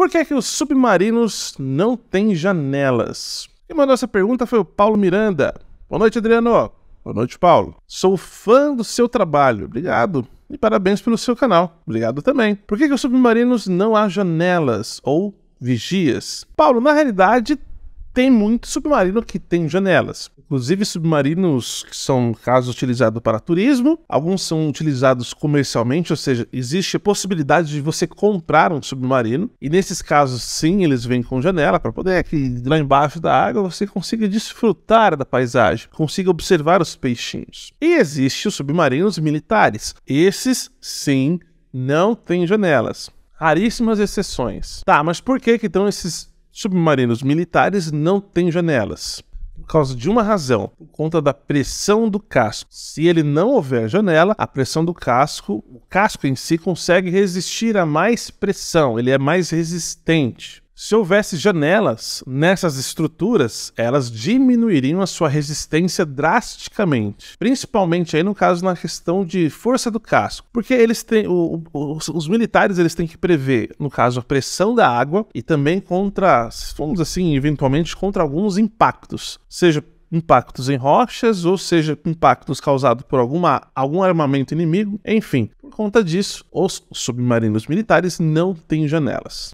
Por que, é que os submarinos não têm janelas? E mandou essa pergunta foi o Paulo Miranda. Boa noite, Adriano. Boa noite, Paulo. Sou fã do seu trabalho. Obrigado. E parabéns pelo seu canal. Obrigado também. Por que, que os submarinos não há janelas ou vigias? Paulo, na realidade, tem muito submarino que tem janelas. Inclusive, submarinos que são casos utilizados para turismo, alguns são utilizados comercialmente, ou seja, existe a possibilidade de você comprar um submarino, e nesses casos, sim, eles vêm com janela para poder que lá embaixo da água você consiga desfrutar da paisagem, consiga observar os peixinhos. E existem os submarinos militares. Esses, sim, não têm janelas. Raríssimas exceções. Tá, mas por que, que então esses Submarinos militares não têm janelas. Por causa de uma razão, por conta da pressão do casco. Se ele não houver janela, a pressão do casco, o casco em si consegue resistir a mais pressão, ele é mais resistente. Se houvesse janelas nessas estruturas, elas diminuiriam a sua resistência drasticamente, principalmente aí no caso na questão de força do casco, porque eles têm o, o, os, militares eles têm que prever, no caso, a pressão da água e também contra, vamos assim, eventualmente contra alguns impactos, seja impactos em rochas, ou seja, impactos causados por alguma, algum armamento inimigo, enfim. Por conta disso, os submarinos militares não têm janelas.